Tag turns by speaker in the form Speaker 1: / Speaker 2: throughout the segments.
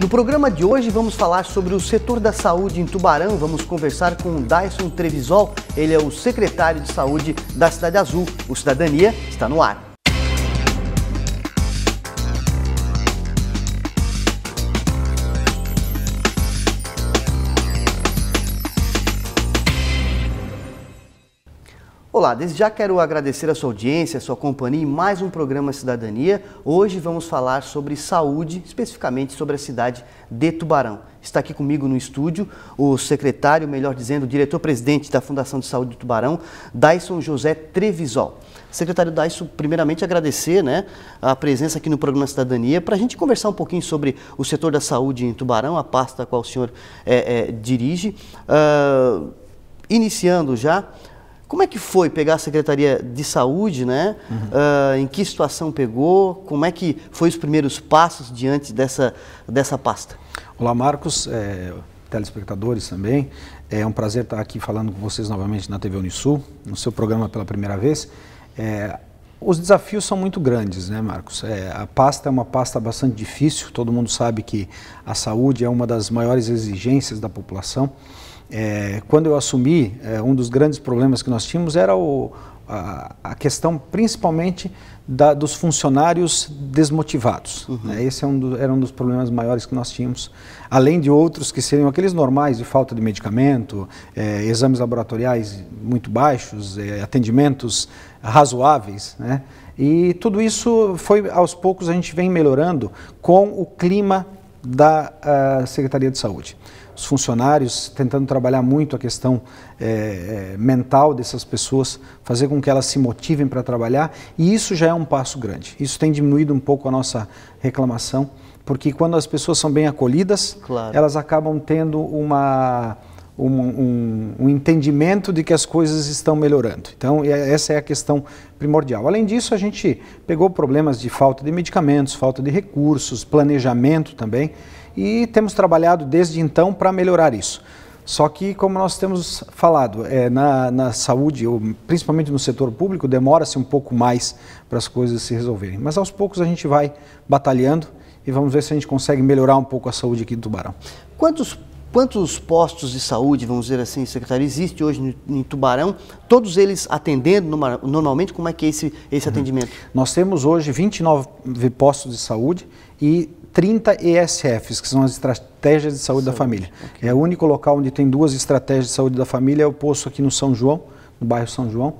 Speaker 1: No programa de hoje vamos falar sobre o setor da saúde em Tubarão. Vamos conversar com o Dyson Trevisol, ele é o secretário de saúde da Cidade Azul. O Cidadania está no ar. Olá, desde já quero agradecer a sua audiência, a sua companhia em mais um programa Cidadania. Hoje vamos falar sobre saúde, especificamente sobre a cidade de Tubarão. Está aqui comigo no estúdio o secretário, melhor dizendo, o diretor-presidente da Fundação de Saúde de Tubarão, Dyson José Trevisol. Secretário Dyson, primeiramente agradecer né, a presença aqui no programa Cidadania para a gente conversar um pouquinho sobre o setor da saúde em Tubarão, a pasta a qual o senhor é, é, dirige. Uh, iniciando já, como é que foi pegar a Secretaria de Saúde, né? Uhum. Uh, em que situação pegou? Como é que foi os primeiros passos diante dessa, dessa pasta?
Speaker 2: Olá, Marcos, é, telespectadores também. É um prazer estar aqui falando com vocês novamente na TV Unisul, no seu programa pela primeira vez. É, os desafios são muito grandes, né, Marcos? É, a pasta é uma pasta bastante difícil, todo mundo sabe que a saúde é uma das maiores exigências da população. É, quando eu assumi, é, um dos grandes problemas que nós tínhamos era o, a, a questão principalmente da, dos funcionários desmotivados. Uhum. Né? Esse é um do, era um dos problemas maiores que nós tínhamos, além de outros que seriam aqueles normais de falta de medicamento, é, exames laboratoriais muito baixos, é, atendimentos razoáveis. Né? E tudo isso foi, aos poucos, a gente vem melhorando com o clima da ah, Secretaria de Saúde os funcionários tentando trabalhar muito a questão é, mental dessas pessoas, fazer com que elas se motivem para trabalhar, e isso já é um passo grande. Isso tem diminuído um pouco a nossa reclamação, porque quando as pessoas são bem acolhidas, claro. elas acabam tendo uma. Um, um, um, entendimento de que as coisas estão melhorando. Então, é, essa é a questão primordial. Além disso, a gente pegou problemas de falta de medicamentos, falta de recursos, planejamento também e temos trabalhado desde então para melhorar isso. Só que, como nós temos falado, é, na, na, saúde, ou principalmente no setor público, demora-se um pouco mais para as coisas se resolverem. Mas aos poucos a gente vai batalhando e vamos ver se a gente consegue melhorar um pouco a saúde aqui
Speaker 1: do Tubarão. Quantos, quantos postos de saúde, vamos dizer assim, secretário, existe hoje em Tubarão? Todos eles atendendo normalmente? Como é que é esse, esse uhum. atendimento? Nós temos hoje 29 postos de saúde e
Speaker 2: 30 ESFs, que são as estratégias de saúde, saúde. da família. Okay. É o único local onde tem duas estratégias de saúde da família, é o posto aqui no São João, no bairro São João,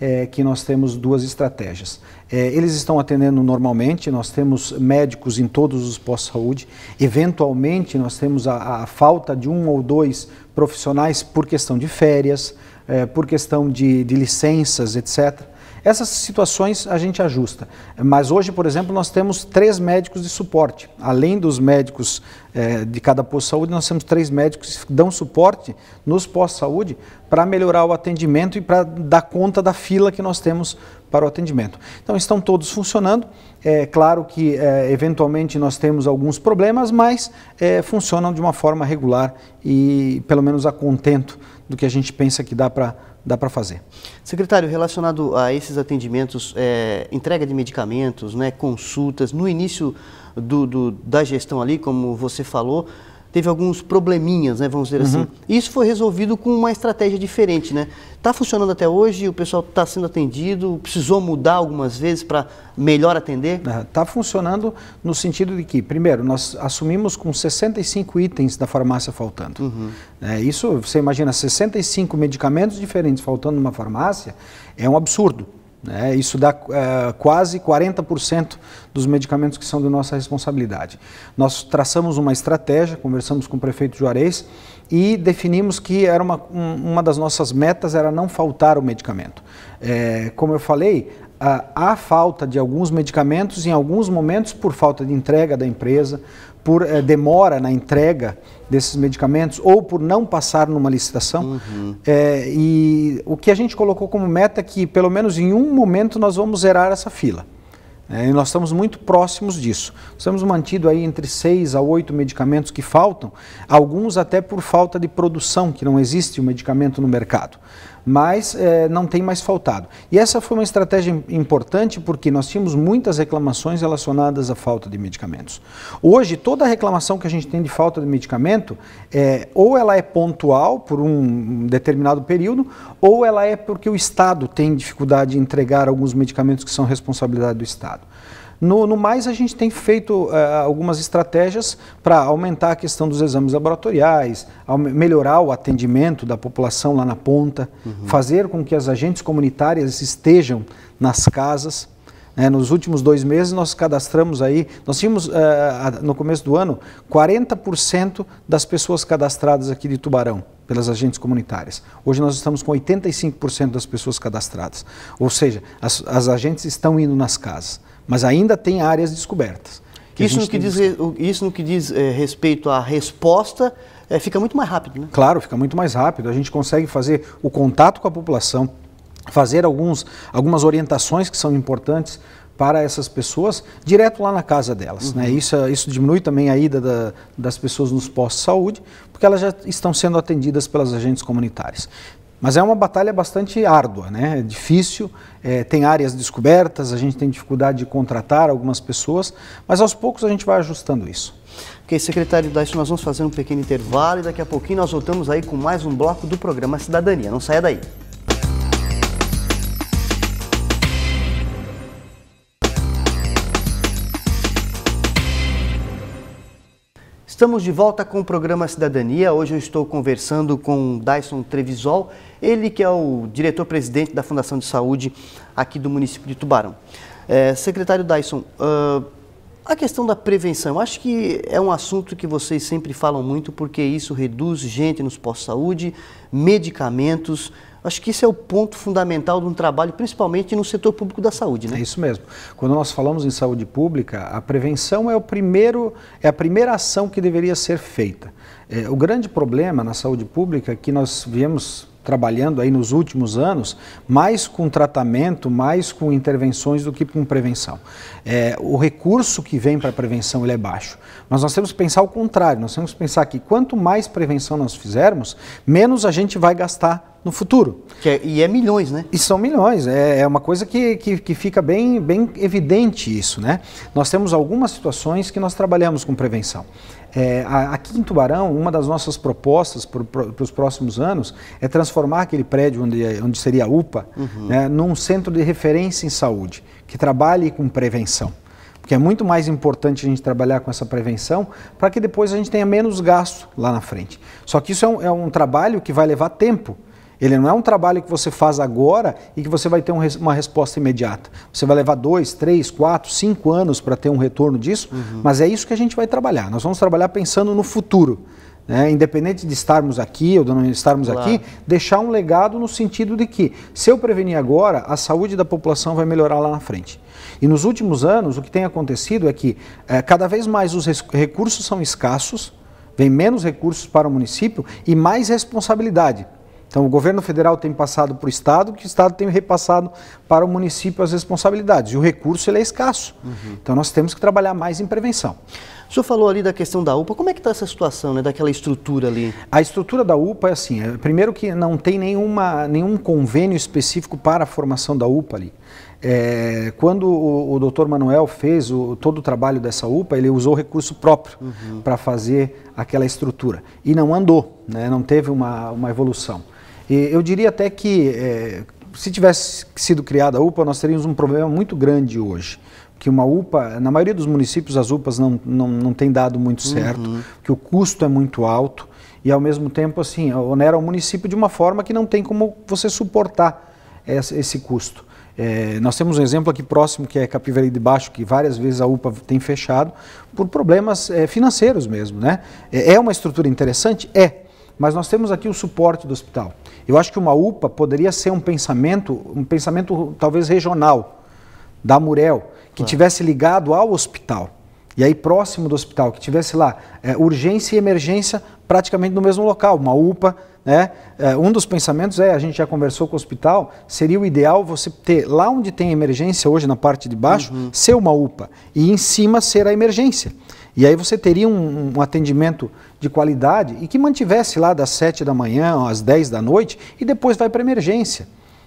Speaker 2: é, que nós temos duas estratégias. É, eles estão atendendo normalmente, nós temos médicos em todos os postos de saúde. Eventualmente, nós temos a, a falta de um ou dois profissionais por questão de férias, é, por questão de, de licenças, etc. Essas situações a gente ajusta. Mas hoje, por exemplo, nós temos três médicos de suporte. Além dos médicos eh, de cada posto de saúde, nós temos três médicos que dão suporte nos postos de saúde para melhorar o atendimento e para dar conta da fila que nós temos para o atendimento. Então estão todos funcionando. É claro que é, eventualmente nós temos alguns problemas, mas é, funcionam de uma forma regular e pelo menos a contento do que a gente pensa que dá para dá para fazer.
Speaker 1: Secretário, relacionado a esses atendimentos, é, entrega de medicamentos, né, consultas, no início do, do, da gestão ali, como você falou, teve alguns probleminhas, né, vamos dizer assim. uhum. assim. Isso foi resolvido com uma estratégia diferente, né? Está funcionando até hoje, o pessoal está sendo atendido, precisou mudar algumas vezes para melhor atender? Está ah, funcionando no sentido de que, primeiro, nós assumimos com 65
Speaker 2: itens da farmácia faltando. Uhum. É, isso, você imagina, 65 medicamentos diferentes faltando numa farmácia, é um absurdo. Né? Isso dá uh, quase 40% dos medicamentos que são de nossa responsabilidade. Nós traçamos uma estratégia, conversamos com o prefeito Juarez e definimos que era uma, um, uma das nossas metas era não faltar o medicamento. É, como eu falei, há falta de alguns medicamentos em alguns momentos por falta de entrega da empresa, por eh, demora na entrega desses medicamentos ou por não passar numa licitação. Uhum. É, e o que a gente colocou como meta é que, pelo menos em um momento, nós vamos zerar essa fila. É, e nós estamos muito próximos disso. Nós temos mantido aí entre seis a oito medicamentos que faltam, alguns até por falta de produção, que não existe o um medicamento no mercado mas é, não tem mais faltado. E essa foi uma estratégia importante porque nós tínhamos muitas reclamações relacionadas à falta de medicamentos. Hoje, toda reclamação que a gente tem de falta de medicamento, é, ou ela é pontual por um determinado período, ou ela é porque o Estado tem dificuldade de entregar alguns medicamentos que são responsabilidade do Estado. No, no mais, a gente tem feito uh, algumas estratégias para aumentar a questão dos exames laboratoriais, melhorar o atendimento da população lá na ponta, uhum. fazer com que as agentes comunitárias estejam nas casas. Né? nos últimos dois meses nós cadastramos aí, nós tínhamos uh, no começo do ano 40% das pessoas cadastradas aqui de Tubarão pelas agentes comunitárias. Hoje nós estamos com 85% das pessoas cadastradas, ou seja, as, as agentes estão indo nas casas mas ainda tem áreas descobertas. Que isso, no que diz,
Speaker 1: isso no que diz é, respeito à
Speaker 2: resposta, é, fica muito mais rápido, né? Claro, fica muito mais rápido. A gente consegue fazer o contato com a população, fazer alguns, algumas orientações que são importantes para essas pessoas direto lá na casa delas. Né? Uhum. Né? Isso, isso diminui também a ida da, das pessoas nos postos de saúde, porque elas já estão sendo atendidas pelas agentes comunitárias. Mas é uma batalha bastante árdua, né? É difícil, é, tem áreas descobertas, a gente tem dificuldade de
Speaker 1: contratar algumas pessoas, mas aos poucos a gente vai ajustando isso. Ok, secretário Daísson, nós vamos fazer um pequeno intervalo e daqui a pouquinho nós voltamos aí com mais um bloco do programa Cidadania. Não saia daí. Estamos de volta com o programa Cidadania. Hoje eu estou conversando com Dyson Trevisol, ele que é o diretor-presidente da Fundação de Saúde aqui do município de Tubarão. É, secretário Dyson, uh, a questão da prevenção, acho que é um assunto que vocês sempre falam muito porque isso reduz gente nos pós-saúde, medicamentos. Acho que isso é o ponto fundamental de um trabalho, principalmente no setor público da saúde, né? É isso mesmo. Quando
Speaker 2: nós falamos em saúde pública, a prevenção é, o primeiro, é a primeira ação que deveria ser feita. É, o grande problema na saúde pública é que nós viemos trabalhando aí nos últimos anos, mais com tratamento, mais com intervenções do que com prevenção. É, o recurso que vem para prevenção ele é baixo. Mas nós temos que pensar o contrário, nós temos que pensar que quanto mais prevenção nós fizermos, menos a gente vai gastar no futuro. É, e é milhões, né? E são milhões. É, é uma coisa que, que, que, fica bem, bem evidente isso, né? Nós temos algumas situações que nós trabalhamos com prevenção. É, aqui em Tubarão, uma das nossas propostas para os próximos anos é transformar aquele prédio onde, onde seria a UPA uhum. né, num centro de referência em saúde, que trabalhe com prevenção porque é muito mais importante a gente trabalhar com essa prevenção para que depois a gente tenha menos gasto lá na frente. Só que isso é um, é um trabalho que vai levar tempo. Ele não é um trabalho que você faz agora e que você vai ter uma resposta imediata. Você vai levar dois, três, quatro, cinco anos para ter um retorno disso, uhum. mas é isso que a gente vai trabalhar. Nós vamos trabalhar pensando no futuro. Né? Independente de estarmos aqui ou de não estarmos claro. aqui, deixar um legado no sentido de que, se eu prevenir agora, a saúde da população vai melhorar lá na frente. E nos últimos anos, o que tem acontecido é que é, cada vez mais os recursos são escassos, vem menos recursos para o município e mais responsabilidade. Então, o governo federal tem passado para o Estado, que o Estado tem repassado para o município as responsabilidades. E o recurso ele é escasso. Uhum. Então, nós temos que trabalhar mais em prevenção. O senhor falou ali da questão da UPA. Como é que está essa situação, né, daquela estrutura ali? A estrutura da UPA é assim, é, primeiro que não tem nenhuma, nenhum convênio específico para a formação da UPA ali. É, quando o, o doutor Manuel fez o, todo o trabalho dessa UPA, ele usou recurso próprio uhum. para fazer aquela estrutura. E não andou, né, não teve uma, uma evolução. E eu diria até que é, se tivesse sido criada a UPA, nós teríamos um problema muito grande hoje. Que uma UPA, na maioria dos municípios, as UPAs não, não, não tem dado muito uhum. certo, uhum. que o custo é muito alto e, ao mesmo tempo, assim, onera o município de uma forma que não tem como você suportar esse custo. É, nós temos um exemplo aqui próximo que é Capivari de Baixo, que várias vezes a UPA tem fechado por problemas é, financeiros mesmo. Né? É, é uma estrutura interessante? É mas nós temos aqui o suporte do hospital. Eu acho que uma UPA poderia ser um pensamento, um pensamento talvez regional, da Murel, que ah. tivesse ligado ao hospital. E aí próximo do hospital, que tivesse lá é, urgência e emergência praticamente no mesmo local, uma UPA, né? É, um dos pensamentos é, a gente já conversou com o hospital, seria o ideal você ter lá onde tem emergência hoje na parte de baixo, uhum. ser uma UPA e em cima ser a emergência. E aí você teria um, um atendimento de qualidade e que mantivesse lá das 7 da manhã às 10 da noite e depois vai para emergência.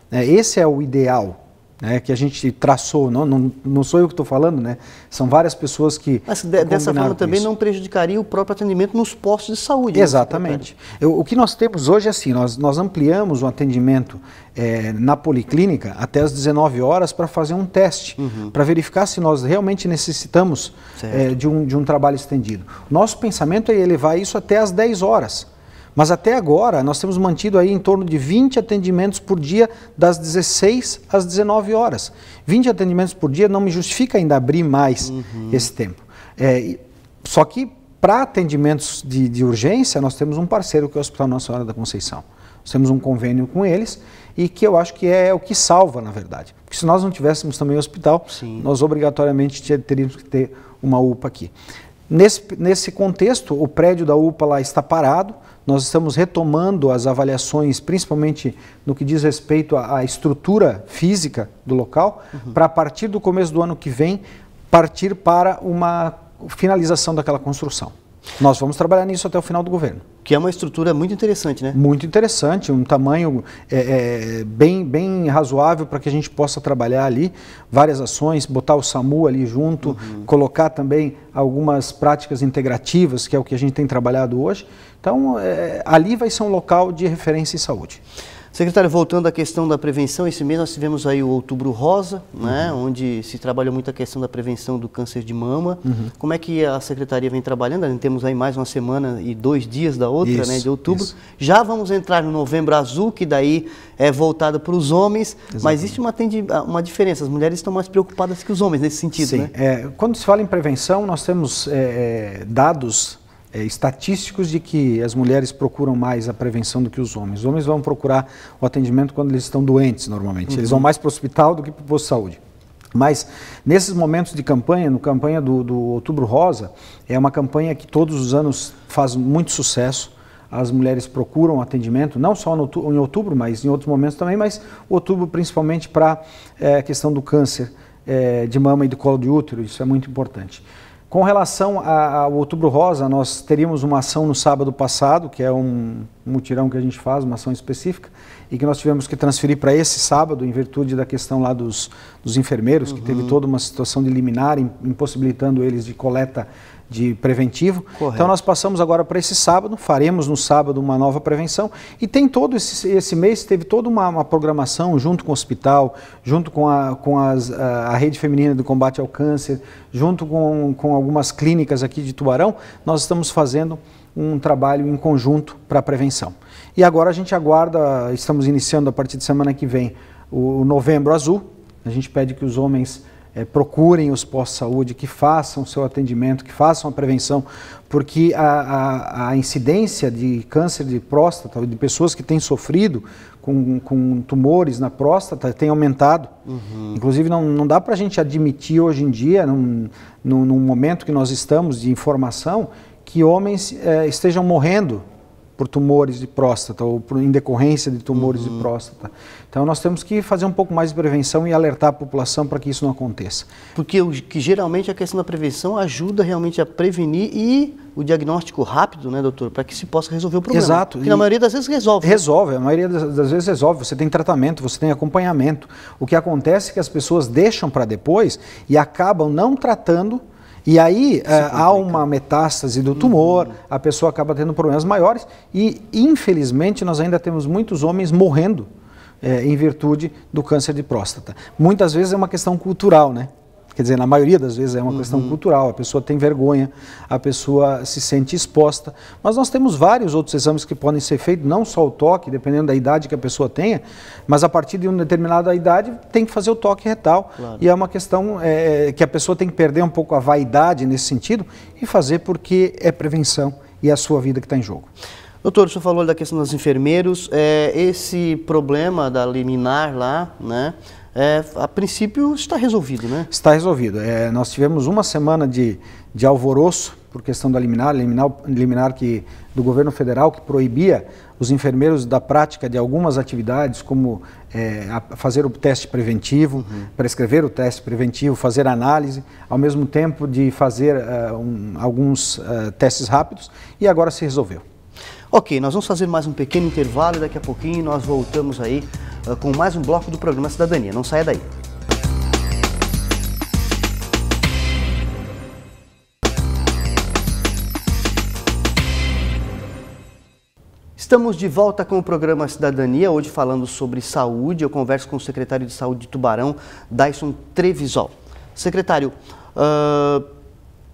Speaker 2: Né? Esse é o ideal né, que a gente traçou, não, não, não sou eu que estou falando, né? são várias pessoas que. Mas de, dessa forma também isso. não
Speaker 1: prejudicaria o próprio atendimento nos postos de saúde. Né, Exatamente.
Speaker 2: Eu, o que nós temos hoje é assim: nós, nós ampliamos o atendimento é, na policlínica até as 19 horas para fazer um teste, uhum. para verificar se nós realmente necessitamos é, de, um, de um trabalho estendido. Nosso pensamento é elevar isso até as 10 horas mas até agora nós temos mantido aí em torno de 20 atendimentos por dia das 16 às 19 horas. 20 atendimentos por dia não me justifica ainda abrir mais uhum. esse tempo. É, só que para atendimentos de, de, urgência nós temos um parceiro que é o Hospital Nossa Senhora da Conceição. Nós temos um convênio com eles e que eu acho que é o que salva, na verdade. Porque se nós não tivéssemos também o hospital, Sim. nós obrigatoriamente teríamos que ter uma UPA aqui. Nesse, nesse contexto, o prédio da UPA lá está parado, nós estamos retomando as avaliações, principalmente no que diz respeito à, estrutura física do local, uhum. para a partir do começo do ano que vem partir para uma finalização daquela construção. Nós vamos trabalhar nisso até o final do governo. Que é uma estrutura muito interessante, né? Muito interessante, um tamanho é, é, bem, bem razoável para que a gente possa trabalhar ali várias ações, botar o SAMU ali junto, uhum. colocar também algumas práticas integrativas, que é o que a gente tem trabalhado
Speaker 1: hoje. Então, é, ali vai ser um local de referência em saúde. Secretário, voltando à questão da prevenção, esse mês nós tivemos aí o Outubro Rosa, né, uhum. onde se trabalha muito a questão da prevenção do câncer de mama. Uhum. Como é que a Secretaria vem trabalhando? Temos aí mais uma semana e dois dias da outra, né, isso, né, de outubro. Isso. Já vamos entrar no Novembro Azul, que daí é voltado para os homens, Exatamente. mas existe uma, ah, uma diferença, as mulheres estão mais preocupadas que os homens nesse sentido, Sim. né?
Speaker 2: É, quando se fala em prevenção, nós temos é, é dados é, estatísticos de que as mulheres procuram mais a prevenção do que os homens. Os homens vão procurar o atendimento quando eles estão doentes, normalmente. Uhum. Eles vão uhum. mais para o hospital do que para o posto de saúde. Mas nesses momentos de campanha, no campanha do, do Outubro Rosa, é uma campanha que todos os anos faz muito sucesso as mulheres procuram atendimento, não só no, em outubro, mas em outros momentos também, mas outubro principalmente para a é, questão do câncer é, de mama e do colo de útero, isso é muito importante. Com relação ao Outubro Rosa, nós teríamos uma ação no sábado passado, que é um mutirão que a gente faz, uma ação específica, e que nós tivemos que transferir para esse sábado, em virtude da questão lá dos, dos enfermeiros, uhum. que teve uhum. toda uma situação de liminar, impossibilitando eles de coleta de preventivo. Então, Correto. Então nós passamos agora para esse sábado, faremos no sábado uma nova prevenção e tem todo esse, esse mês, teve toda uma, uma, programação junto com o hospital, junto com, a, com as, a, a, rede feminina de combate ao câncer, junto com, com algumas clínicas aqui de Tubarão, nós estamos fazendo um trabalho em conjunto para a prevenção. E agora a gente aguarda, estamos iniciando a partir de semana que vem o novembro azul, a gente pede que os homens é, procurem os pós-saúde, que façam o seu atendimento, que façam a prevenção, porque a, a, a incidência de câncer de próstata, de pessoas que têm sofrido com, com tumores na próstata, tem aumentado. Uhum. Inclusive, não, não dá para a gente admitir hoje em dia, num, num, num, momento que nós estamos de informação, que homens é, estejam morrendo por tumores de próstata ou por, em decorrência de tumores uhum. de próstata. Então nós temos que fazer um pouco mais de prevenção e alertar a população para que isso não aconteça. Porque o,
Speaker 1: que geralmente a questão da prevenção ajuda realmente a prevenir e o diagnóstico rápido, né, doutor, para que se possa resolver o problema. Exato. Que na maioria
Speaker 2: das vezes resolve. Né? Resolve, a maioria das vezes resolve. Você tem tratamento, você tem acompanhamento. O que acontece é que as pessoas deixam para depois e acabam não tratando e aí eh, há uma metástase do tumor, uhum. a pessoa acaba tendo problemas maiores e, infelizmente, nós ainda temos muitos homens morrendo é, em virtude do câncer de próstata. Muitas vezes é uma questão cultural, né? Quer dizer, na maioria das vezes é uma uhum. questão cultural, a pessoa tem vergonha, a pessoa se sente exposta. Mas nós temos vários outros exames que podem ser feitos, não só o toque, dependendo da idade que a pessoa tenha, mas a partir de uma determinada idade tem que fazer o toque retal. Claro. E é uma questão é, é que a pessoa tem que perder um pouco a vaidade nesse sentido e fazer porque é prevenção e é a sua
Speaker 1: vida que está em jogo. Doutor, o senhor falou da questão dos enfermeiros. É, esse problema da liminar lá, né? é, a princípio está resolvido, né? Está resolvido. É,
Speaker 2: nós tivemos uma semana de, de alvoroço por questão da liminar, liminar, liminar que, do governo federal que proibia os enfermeiros da prática de algumas atividades, como é, fazer o teste preventivo, uhum. prescrever o teste preventivo, fazer análise, ao mesmo tempo de fazer uh, um, alguns uh, testes rápidos, e agora se
Speaker 1: resolveu. Ok, nós vamos fazer mais um pequeno intervalo e daqui a pouquinho nós voltamos aí ah, com mais um bloco do programa Cidadania. Não saia daí. Estamos de volta com o programa Cidadania, hoje falando sobre saúde. Eu converso com o secretário de Saúde de Tubarão, Dyson Trevisol. Secretário, uh,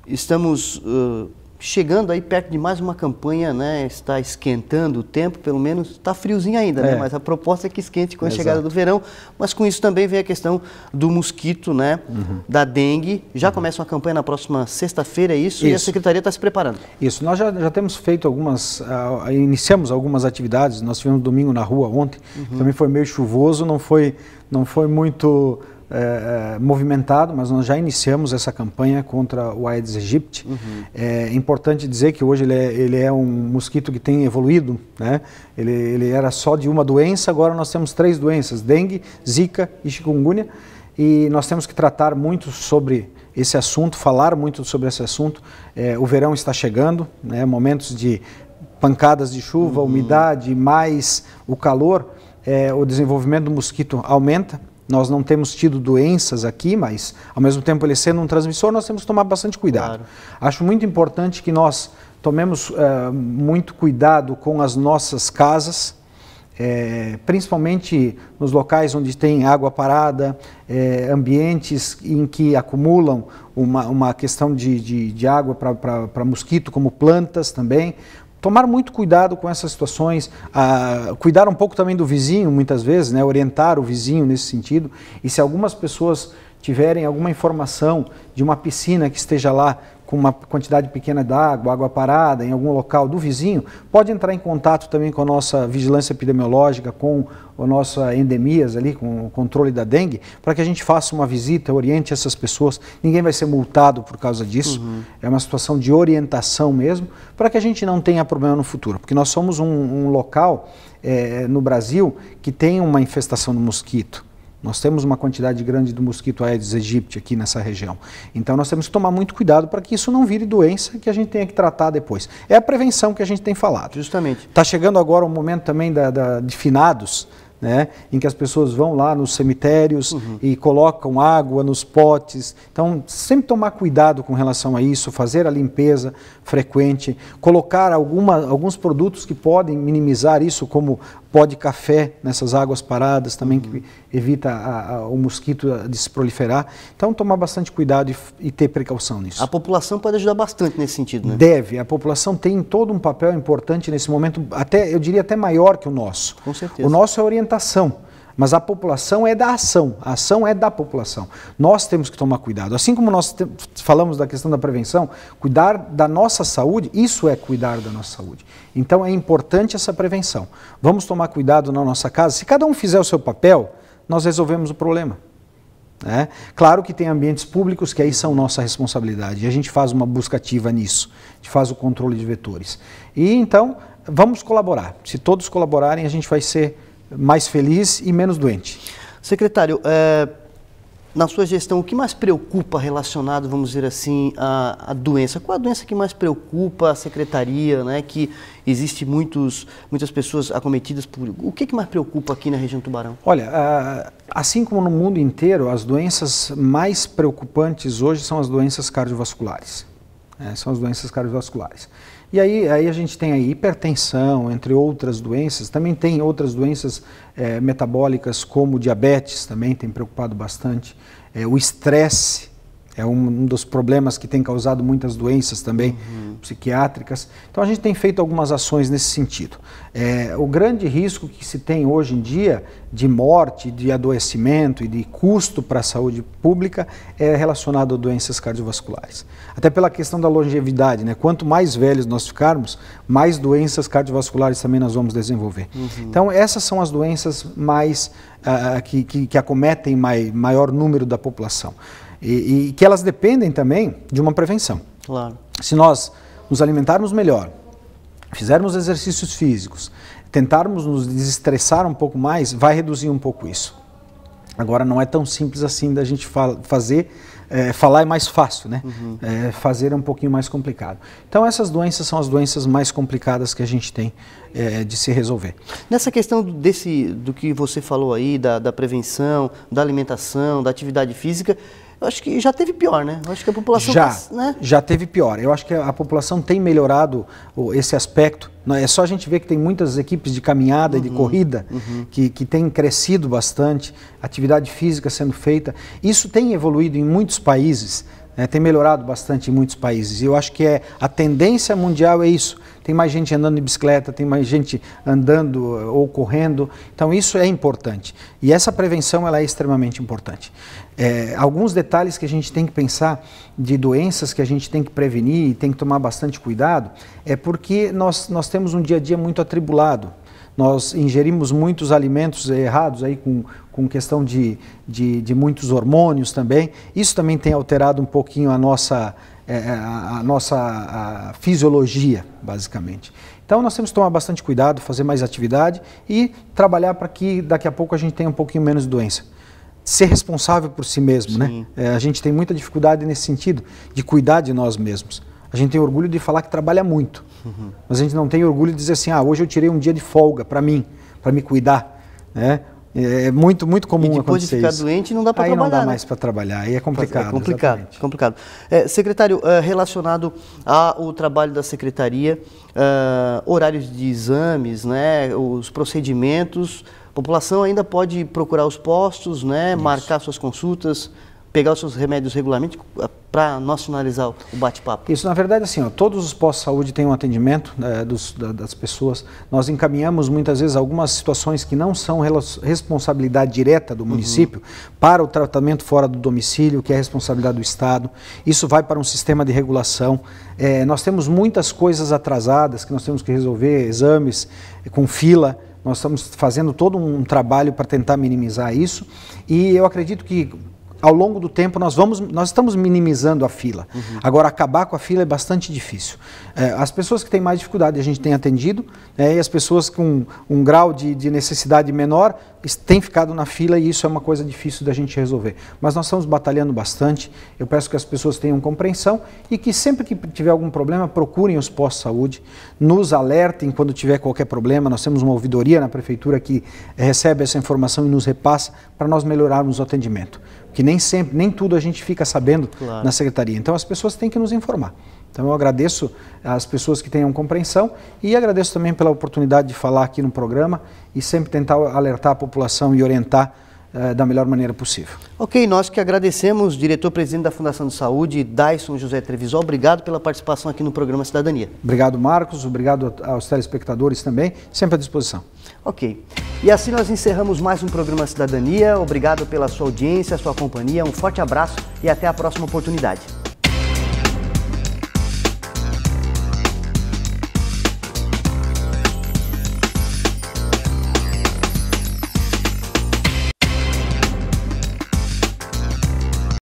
Speaker 1: estamos uh, chegando aí perto de mais uma campanha, né? Está esquentando o tempo, pelo menos está friozinho ainda, né, é. né? Mas a proposta é que esquente com a Exato. chegada do verão. Mas com isso também vem a questão do mosquito, né? Uhum. Da dengue. Já uhum. começa uma campanha na próxima sexta-feira, é isso? isso? E a secretaria está se preparando. Isso. Nós já, já temos feito
Speaker 2: algumas, uh, iniciamos algumas atividades. Nós tivemos domingo na rua ontem. Uhum. Também foi meio chuvoso, não foi, não foi muito é, é, movimentado, mas nós já iniciamos essa campanha contra o Aedes aegypti. Uhum. É importante dizer que hoje ele é, ele é um mosquito que tem evoluído, né? Ele, ele era só de uma doença, agora nós temos três doenças, dengue, zika e chikungunya, e nós temos que tratar muito sobre esse assunto, falar muito sobre esse assunto. É, o verão está chegando, né? momentos de pancadas de chuva, uhum. umidade, mais o calor, é, o desenvolvimento do mosquito aumenta. Nós não temos tido doenças aqui, mas ao mesmo tempo ele sendo um transmissor, nós temos que tomar bastante cuidado. Claro. Acho muito importante que nós tomemos uh, muito cuidado com as nossas casas, é, principalmente nos locais onde tem água parada, é, ambientes em que acumulam uma, uma questão de, de, de água para mosquito, como plantas também, tomar muito cuidado com essas situações, cuidar um pouco também do vizinho, muitas vezes, né, orientar o vizinho nesse sentido. E se algumas pessoas tiverem alguma informação de uma piscina que esteja lá com uma quantidade pequena d'água, água parada, em algum local do vizinho, pode entrar em contato também com a nossa vigilância epidemiológica, com a nossa endemias ali, com o controle da dengue, para que a gente faça uma visita, oriente essas pessoas. Ninguém vai ser multado por causa disso. Uhum. É uma situação de orientação mesmo, para que a gente não tenha problema no futuro. Porque nós somos um, um local é, no Brasil que tem uma infestação do mosquito. Nós temos uma quantidade grande do mosquito Aedes aegypti aqui nessa região. Então nós temos que tomar muito cuidado para que isso não vire doença que a gente tenha que tratar depois. É a prevenção que a gente tem falado. Justamente. Está chegando agora o momento também da, da, de finados, né, em que as pessoas vão lá nos cemitérios uhum. e colocam água nos potes. Então, sempre tomar cuidado com relação a isso, fazer a limpeza frequente, colocar alguma, alguns produtos que podem minimizar isso, como pó de café nessas águas paradas também, que evita a, a, o mosquito de se proliferar. Então, tomar bastante cuidado e, e, ter precaução nisso. A
Speaker 1: população pode ajudar bastante nesse sentido, né?
Speaker 2: Deve. A população tem todo um papel importante nesse momento, até eu diria até maior que o nosso. Com certeza. O nosso é orientação mas a população é da ação, a ação é da população. Nós temos que tomar cuidado. Assim como nós falamos da questão da prevenção, cuidar da nossa saúde, isso é cuidar da nossa saúde. Então é importante essa prevenção. Vamos tomar cuidado na nossa casa. Se cada um fizer o seu papel, nós resolvemos o problema. Né? Claro que tem ambientes públicos que aí são nossa responsabilidade e a gente faz uma busca ativa nisso, a gente faz o controle de vetores. E então, vamos colaborar. Se todos colaborarem, a gente vai ser mais feliz e menos
Speaker 1: doente. Secretário, é, na sua gestão, o que mais preocupa relacionado, vamos dizer assim, à, a doença? Qual a doença que mais preocupa a secretaria, né? Que existe muitos, muitas pessoas acometidas por... O que, que mais preocupa aqui na região do Tubarão?
Speaker 2: Olha, assim como no mundo inteiro, as doenças mais preocupantes hoje são as doenças cardiovasculares. Né? São as doenças cardiovasculares. E aí, aí a gente tem a hipertensão, entre outras doenças. Também tem outras doenças é, metabólicas, como diabetes, também tem preocupado bastante. É, o estresse é um dos problemas que tem causado muitas doenças também uhum. psiquiátricas. Então a gente tem feito algumas ações nesse sentido. É, o grande risco que se tem hoje em dia de morte, de adoecimento e de custo para a saúde pública é relacionado a doenças cardiovasculares. Até pela questão da longevidade, né? Quanto mais velhos nós ficarmos, mais doenças cardiovasculares também nós vamos desenvolver. Uhum. Então essas são as doenças mais uh, que, que, que acometem mai, maior número da população. E, e que elas dependem também de uma prevenção. Claro. Se nós nos alimentarmos melhor, fizermos exercícios físicos, tentarmos nos desestressar um pouco mais, vai reduzir um pouco isso. Agora, não é tão simples assim da gente fa fazer. É, falar é mais fácil, né? Uhum. É, fazer é um pouquinho mais complicado. Então, essas doenças são as doenças mais complicadas
Speaker 1: que a gente tem é, de se resolver. Nessa questão desse, do que você falou aí, da, da prevenção, da alimentação, da atividade física, acho que já teve pior, né? Eu acho que a população. Já, tá, né?
Speaker 2: já teve pior. Eu acho que a, população tem melhorado esse aspecto. é só a gente ver que tem muitas equipes de caminhada e de uhum, corrida uhum. que, que tem crescido bastante, atividade física sendo feita. Isso tem evoluído em muitos países. É, tem melhorado bastante em muitos países. E eu acho que é, a tendência mundial é isso. Tem mais gente andando de bicicleta, tem mais gente andando eh, ou correndo. Então isso é importante. E essa prevenção ela é extremamente importante. É, alguns detalhes que a gente tem que pensar de doenças que a gente tem que prevenir e tem que tomar bastante cuidado é porque nós, nós temos um dia a dia muito atribulado. Nós ingerimos muitos alimentos errados aí com, com questão de, de, de muitos hormônios também. Isso também tem alterado um pouquinho a nossa, é, é, a, a nossa a fisiologia, basicamente. Então nós temos que tomar bastante cuidado, fazer mais atividade e trabalhar para que daqui a pouco a gente tenha um pouquinho menos doença. Ser responsável por si mesmo, né? Sim. né? É, a gente tem muita dificuldade nesse sentido, de cuidar de nós mesmos. A gente tem orgulho de falar que trabalha muito, uhum. mas a gente não tem orgulho de dizer assim, ah, hoje eu tirei um dia de folga para mim, para me cuidar, né? É muito, muito comum e depois de ficar isso. doente não dá para trabalhar. não dá né? mais para trabalhar, aí é complicado. É complicado,
Speaker 1: complicado. É, secretário, eh, relacionado ao trabalho da secretaria, eh, horários de exames, né, os procedimentos, a população ainda pode procurar os postos, né, marcar suas consultas, pegar os seus remédios regularmente para nós finalizar o bate-papo?
Speaker 2: Isso, na verdade, assim, ó, todos os postos de saúde têm um atendimento é, dos, da, das pessoas. Nós encaminhamos muitas vezes algumas situações que não são responsabilidade direta do uhum. município uhum. para o tratamento fora do domicílio, que é responsabilidade do Estado. Isso vai para um sistema de regulação. É, nós temos muitas coisas atrasadas que nós temos que resolver, exames eh, com fila. Nós estamos fazendo todo um trabalho para tentar minimizar isso. E eu acredito que ao longo do tempo nós vamos, nós estamos minimizando a fila. Uhum. Agora acabar com a fila é bastante difícil. É, as pessoas que têm mais dificuldade a gente tem atendido, né, e as pessoas com um grau de, de necessidade menor têm ficado na fila e isso é uma coisa difícil da gente resolver. Mas nós estamos batalhando bastante. Eu peço que as pessoas tenham compreensão e que sempre que tiver algum problema procurem os postos de saúde, nos alertem quando tiver qualquer problema. Nós temos uma ouvidoria na prefeitura que recebe essa informação e nos repassa para nós melhorarmos o atendimento que nem sempre, nem tudo a gente fica sabendo claro. na secretaria. Então as pessoas têm que nos informar. Então eu agradeço às pessoas que tenham compreensão e agradeço também pela oportunidade de falar aqui no programa e sempre tentar alertar a população e orientar eh, da melhor maneira possível.
Speaker 1: Ok, nós que agradecemos, diretor-presidente da Fundação de Saúde, Dyson José Trevisol, obrigado pela participação aqui no programa Cidadania. Obrigado, Marcos, obrigado aos telespectadores também, sempre à disposição. Ok. E assim nós encerramos mais um programa Cidadania. Obrigado pela sua audiência, sua companhia, um forte abraço e até a próxima oportunidade.